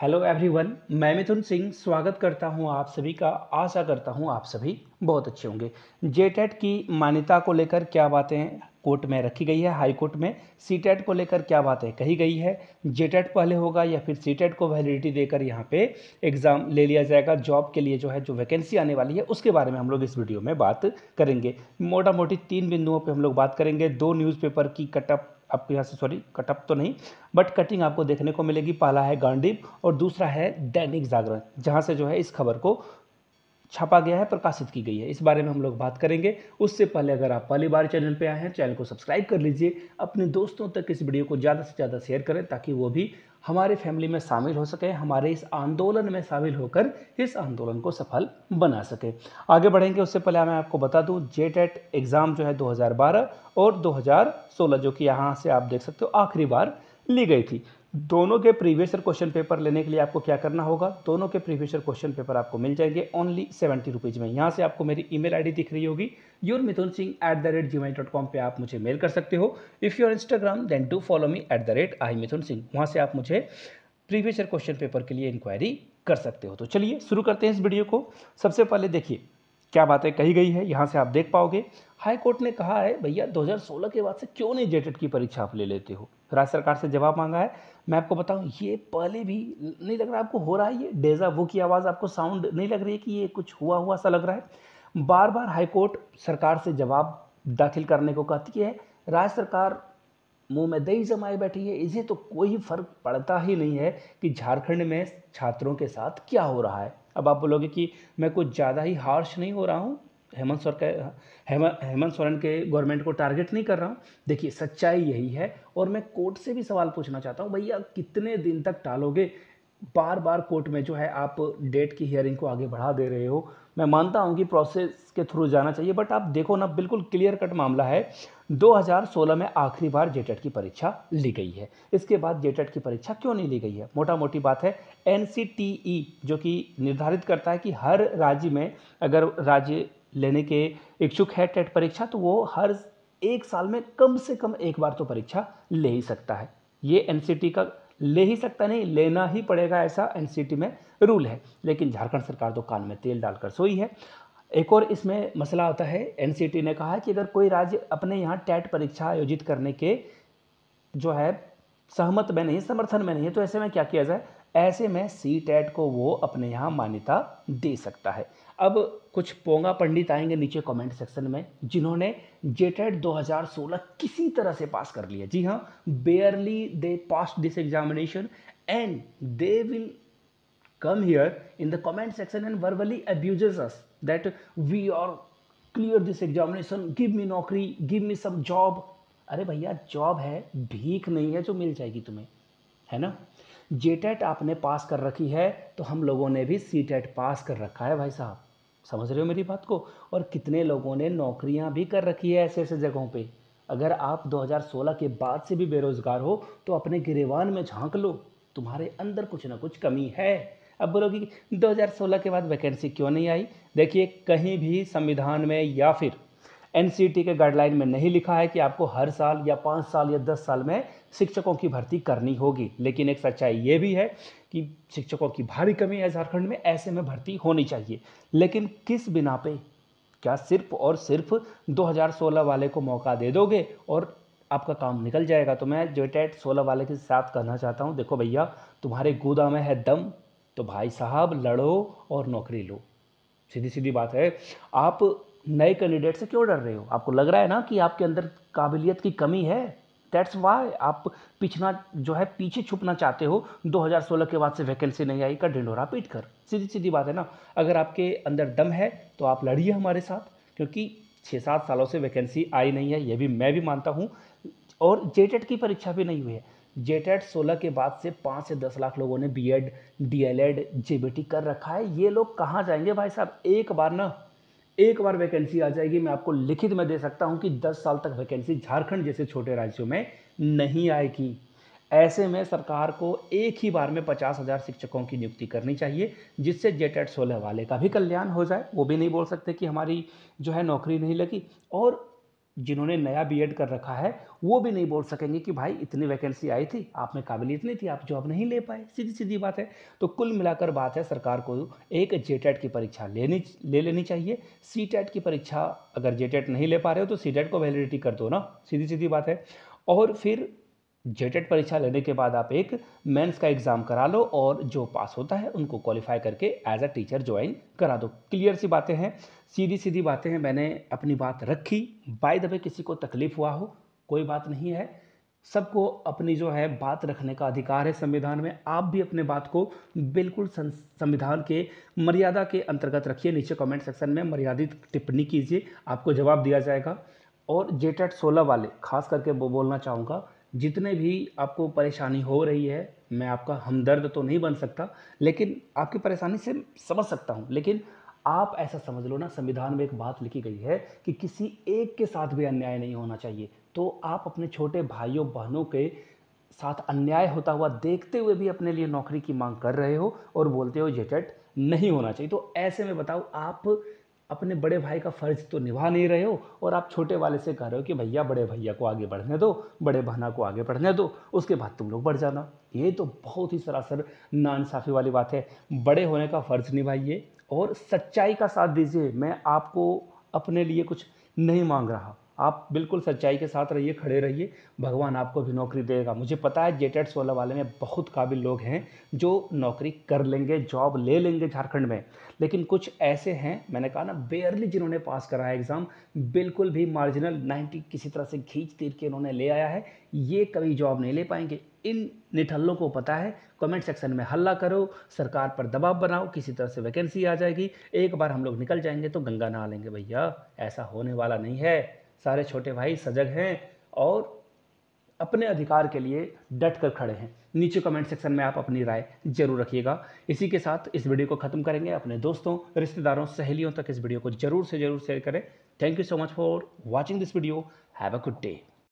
hello everyone मैं मिथुन सिंह स्वागत करता हूं आप सभी का आशा करता हूं आप सभी बहुत अच्छे होंगे जेटेट की मान्यता को लेकर क्या बातें कोर्ट में रखी गई है हाई कोर्ट में सी को लेकर क्या बातें कही गई है जे पहले होगा या फिर सी को वैलिडिटी देकर यहाँ पे एग्ज़ाम ले लिया जाएगा जॉब के लिए जो है जो वैकेंसी आने वाली है उसके बारे में हम लोग इस वीडियो में बात करेंगे मोटा मोटी तीन बिंदुओं पर हम लोग बात करेंगे दो न्यूज़पेपर की कटअप आपके यहाँ से सॉरी कटअप तो नहीं बट कटिंग आपको देखने को मिलेगी पहला है गांडीप और दूसरा है दैनिक जागरण जहाँ से जो है इस खबर को छापा गया है प्रकाशित की गई है इस बारे में हम लोग बात करेंगे उससे पहले अगर आप पहली बार चैनल पर आए हैं चैनल को सब्सक्राइब कर लीजिए अपने दोस्तों तक इस वीडियो को ज़्यादा से ज़्यादा शेयर करें ताकि वो भी हमारे फैमिली में शामिल हो सके हमारे इस आंदोलन में शामिल होकर इस आंदोलन को सफल बना सके आगे बढ़ेंगे उससे पहले मैं आपको बता दूं जे टेट एग्ज़ाम जो है 2012 और 2016 जो कि यहाँ से आप देख सकते हो आखिरी बार ली गई थी दोनों के प्रीवियस ईयर क्वेश्चन पेपर लेने के लिए आपको क्या करना होगा दोनों के प्रीवियस ईयर क्वेश्चन पेपर आपको मिल जाएंगे ओनली सेवेंटी रुपीज़ में यहाँ से आपको मेरी ईमेल आईडी दिख रही होगी your Mithun Singh at the rate gmail dot com पर आप मुझे मेल कर सकते हो if your Instagram then to follow me at the rate I Mithun Singh वहाँ से आप मुझे प्रीवियस ईयर क्वेश्चन पेपर के लिए इंक्वायरी कर सकते हो तो चलिए शुरू करते हैं इस वीडियो को सबसे पहले देखिए क्या बातें कही गई है यहाँ से आप देख पाओगे हाई कोर्ट ने कहा है भैया 2016 के बाद से क्यों नहीं जेटेट की परीक्षा आप ले लेते हो राज्य सरकार से जवाब मांगा है मैं आपको बताऊं ये पहले भी नहीं लग रहा आपको हो रहा है ये डेजा वो की आवाज़ आपको साउंड नहीं लग रही है कि ये कुछ हुआ हुआ सा लग रहा है बार बार हाईकोर्ट सरकार से जवाब दाखिल करने को कहती है राज्य सरकार मुंह में दही जमाए बैठी है इसे तो कोई फर्क पड़ता ही नहीं है कि झारखंड में छात्रों के साथ क्या हो रहा है अब आप बोलोगे कि मैं कुछ ज़्यादा ही हार्श नहीं हो रहा हूँ हेमंत सरकार हेमंत हेमंत सोरेन के गवर्नमेंट को टारगेट नहीं कर रहा हूँ देखिए सच्चाई यही है और मैं कोर्ट से भी सवाल पूछना चाहता हूँ भैया कितने दिन तक टालोगे बार बार कोर्ट में जो है आप डेट की हियरिंग को आगे बढ़ा दे रहे हो मैं मानता हूँ कि प्रोसेस के थ्रू जाना चाहिए बट आप देखो ना बिल्कुल क्लियर कट मामला है 2016 में आखिरी बार जेटेट e की परीक्षा ली गई है इसके बाद जेटेट e की परीक्षा क्यों नहीं ली गई है मोटा मोटी बात है एन e जो कि निर्धारित करता है कि हर राज्य में अगर राज्य लेने के इच्छुक है टेट परीक्षा तो वो हर एक साल में कम से कम एक बार तो परीक्षा ले ही सकता है ये एन का ले ही सकता नहीं लेना ही पड़ेगा ऐसा एन में रूल है लेकिन झारखंड सरकार तो कान में तेल डालकर सोई है एक और इसमें मसला आता है एन ने कहा है कि अगर कोई राज्य अपने यहाँ टैट परीक्षा आयोजित करने के जो है सहमत में नहीं समर्थन में नहीं है तो ऐसे में क्या किया जाए ऐसे में सी टेट को वो अपने यहाँ मान्यता दे सकता है अब कुछ पोंगा पंडित आएंगे नीचे कमेंट सेक्शन में जिन्होंने जे टैट e दो किसी तरह से पास कर लिया जी हाँ barely they pass this examination and they will come here in the comment section and वर्वली abuse us that we are clear this examination give me नौकरी गिव मी सम जॉब अरे भैया जॉब है भीख नहीं है जो मिल जाएगी तुम्हें है ना जे टेट आपने पास कर रखी है तो हम लोगों ने भी सी टेट पास कर रखा है भाई साहब समझ रहे हो मेरी बात को और कितने लोगों ने नौकरियां भी कर रखी है ऐसे ऐसे जगहों पे अगर आप 2016 के बाद से भी बेरोज़गार हो तो अपने गिरेवान में झांक लो तुम्हारे अंदर कुछ ना कुछ कमी है अब बोलोगे हज़ार के बाद वैकेंसी क्यों नहीं आई देखिए कहीं भी संविधान में या फिर एन के गाइडलाइन में नहीं लिखा है कि आपको हर साल या पाँच साल या दस साल में शिक्षकों की भर्ती करनी होगी लेकिन एक सच्चाई ये भी है कि शिक्षकों की भारी कमी है झारखंड में ऐसे में भर्ती होनी चाहिए लेकिन किस बिना पे क्या सिर्फ और सिर्फ 2016 वाले को मौका दे दोगे और आपका काम निकल जाएगा तो मैं जो टेट सोलह वाले के साथ कहना चाहता हूँ देखो भैया तुम्हारे गोदाम में है दम तो भाई साहब लड़ो और नौकरी लो सीधी सीधी बात है आप नए कैंडिडेट से क्यों डर रहे हो आपको लग रहा है ना कि आपके अंदर काबिलियत की कमी है दैट्स वाई आप पिछना जो है पीछे छुपना चाहते हो 2016 के बाद से वैकेंसी नहीं आई का ढिंडोरा पीट कर सीधी सीधी बात है ना अगर आपके अंदर दम है तो आप लड़िए हमारे साथ क्योंकि छः सात सालों से वैकेंसी आई नहीं है ये भी मैं भी मानता हूँ और जे e की परीक्षा भी नहीं हुई है जे e सोलह के बाद से पाँच से दस लाख लोगों ने B Ed D El Ed जे कर रखा है ये लोग कहाँ जाएंगे भाई साहब एक बार ना एक बार वैकेंसी आ जाएगी मैं आपको लिखित में दे सकता हूँ कि 10 साल तक वैकेंसी झारखंड जैसे छोटे राज्यों में नहीं आएगी ऐसे में सरकार को एक ही बार में पचास हज़ार शिक्षकों की नियुक्ति करनी चाहिए जिससे एट सोलह वाले का भी कल्याण हो जाए वो भी नहीं बोल सकते कि हमारी जो है नौकरी नहीं लगी और जिन्होंने नया बीएड कर रखा है वो भी नहीं बोल सकेंगे कि भाई इतनी वैकेंसी आई थी आप में काबिलियत नहीं थी आप जॉब नहीं ले पाए सीधी सीधी बात है तो कुल मिलाकर बात है सरकार को एक जे e की परीक्षा लेनी ले लेनी चाहिए सी e की परीक्षा अगर जे e नहीं ले पा रहे हो तो सी को वैलिडिटी कर दो ना सीधी सीधी बात है और फिर जेटेड परीक्षा लेने के बाद आप एक मेंस का एग्ज़ाम करा लो और जो पास होता है उनको क्वालिफाई करके एज अ टीचर ज्वाइन करा दो क्लियर सी बातें हैं सीधी सीधी बातें हैं मैंने अपनी बात रखी बाय द वे किसी को तकलीफ़ हुआ हो कोई बात नहीं है सबको अपनी जो है बात रखने का अधिकार है संविधान में आप भी अपने बात को बिल्कुल संविधान के मर्यादा के अंतर्गत रखिए नीचे कमेंट सेक्शन में मर्यादित टिप्पणी कीजिए आपको जवाब दिया जाएगा और जेटेड सोलह वाले खास करके वो बोलना चाहूँगा जितने भी आपको परेशानी हो रही है मैं आपका हमदर्द तो नहीं बन सकता लेकिन आपकी परेशानी से समझ सकता हूँ लेकिन आप ऐसा समझ लो ना संविधान में एक बात लिखी गई है कि किसी एक के साथ भी अन्याय नहीं होना चाहिए तो आप अपने छोटे भाइयों बहनों के साथ अन्याय होता हुआ देखते हुए भी अपने लिए नौकरी की मांग कर रहे हो और बोलते हो झट नहीं होना चाहिए तो ऐसे में बताओ आप अपने बड़े भाई का फ़र्ज तो निभा नहीं रहे हो और आप छोटे वाले से कह रहे हो कि भैया बड़े भैया को आगे बढ़ने दो बड़े बहना को आगे बढ़ने दो उसके बाद तुम लोग बढ़ जाना ये तो बहुत ही सरासर नानसाफ़ी वाली बात है बड़े होने का फ़र्ज़ निभाइए और सच्चाई का साथ दीजिए मैं आपको अपने लिए कुछ नहीं मांग रहा आप बिल्कुल सच्चाई के साथ रहिए खड़े रहिए भगवान आपको भी नौकरी देगा मुझे पता है जेटेड सोलह वाले में बहुत काबिल लोग हैं जो नौकरी कर लेंगे जॉब ले लेंगे झारखंड में लेकिन कुछ ऐसे हैं मैंने कहा ना बेयरली जिन्होंने पास करा है एग्ज़ाम बिल्कुल भी मार्जिनल नाइन्टी किसी तरह से खींच तीर के इन्होंने ले आया है ये कभी जॉब नहीं ले पाएंगे इन निठल्लों को पता है कमेंट सेक्शन में हल्ला करो सरकार पर दबाव बनाओ किसी तरह से वैकेंसी आ जाएगी एक बार हम लोग निकल जाएंगे तो गंगा नहा लेंगे भैया ऐसा होने वाला नहीं है सारे छोटे भाई सजग हैं और अपने अधिकार के लिए डट कर खड़े हैं नीचे कमेंट सेक्शन में आप अपनी राय जरूर रखिएगा इसी के साथ इस वीडियो को ख़त्म करेंगे अपने दोस्तों रिश्तेदारों सहेलियों तक इस वीडियो को जरूर से जरूर शेयर करें thank you so much for watching this video have a good day